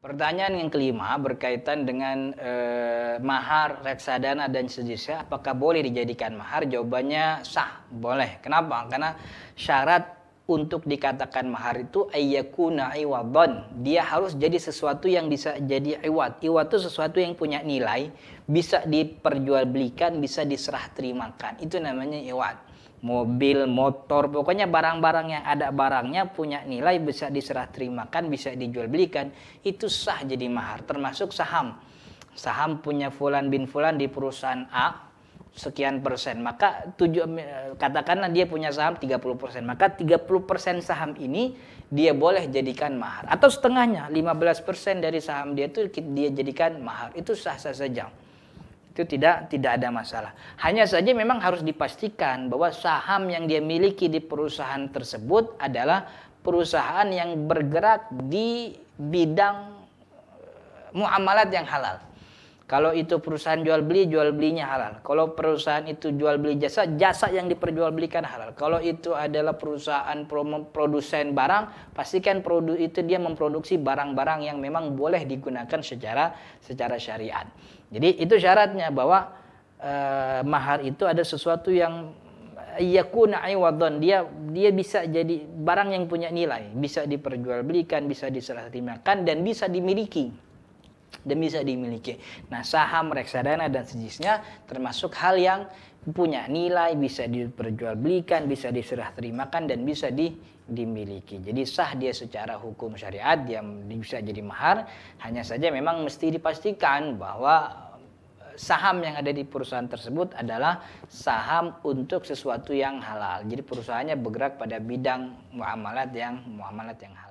Pertanyaan yang kelima berkaitan dengan eh, mahar, reksadana dan sejenisnya, apakah boleh dijadikan mahar? Jawabannya sah, boleh. Kenapa? Karena syarat untuk dikatakan mahar itu ayyakuna iwadon. Dia harus jadi sesuatu yang bisa jadi iwad. Iwad itu sesuatu yang punya nilai, bisa diperjualbelikan, bisa diserah terimakan. Itu namanya iwad mobil, motor, pokoknya barang-barang yang ada barangnya punya nilai bisa diserah terimakan, bisa dijual belikan, itu sah jadi mahar, termasuk saham. Saham punya fulan bin fulan di perusahaan A sekian persen, maka tujuh, eh, katakanlah dia punya saham 30 persen, maka 30 persen saham ini dia boleh jadikan mahar. Atau setengahnya, 15 persen dari saham dia itu dia jadikan mahar, itu sah-sah saja itu tidak tidak ada masalah. Hanya saja memang harus dipastikan bahwa saham yang dia miliki di perusahaan tersebut adalah perusahaan yang bergerak di bidang eh, muamalat yang halal. Kalau itu perusahaan jual beli, jual belinya halal. Kalau perusahaan itu jual beli jasa, jasa yang diperjualbelikan halal. Kalau itu adalah perusahaan produsen barang, pastikan produk itu dia memproduksi barang-barang yang memang boleh digunakan secara secara syariat. Jadi itu syaratnya bahwa eh, mahar itu ada sesuatu yang eh, yakuna iwadon dia dia bisa jadi barang yang punya nilai, bisa diperjualbelikan, bisa diserah dan bisa dimiliki dan bisa dimiliki. Nah, saham, reksadana dan sejenisnya termasuk hal yang punya nilai, bisa diperjualbelikan, bisa diserah terimakan dan bisa di, dimiliki. Jadi sah dia secara hukum syariat, dia bisa jadi mahar, hanya saja memang mesti dipastikan bahwa eh, saham yang ada di perusahaan tersebut adalah saham untuk sesuatu yang halal. Jadi perusahaannya bergerak pada bidang muamalat yang muamalat yang halal.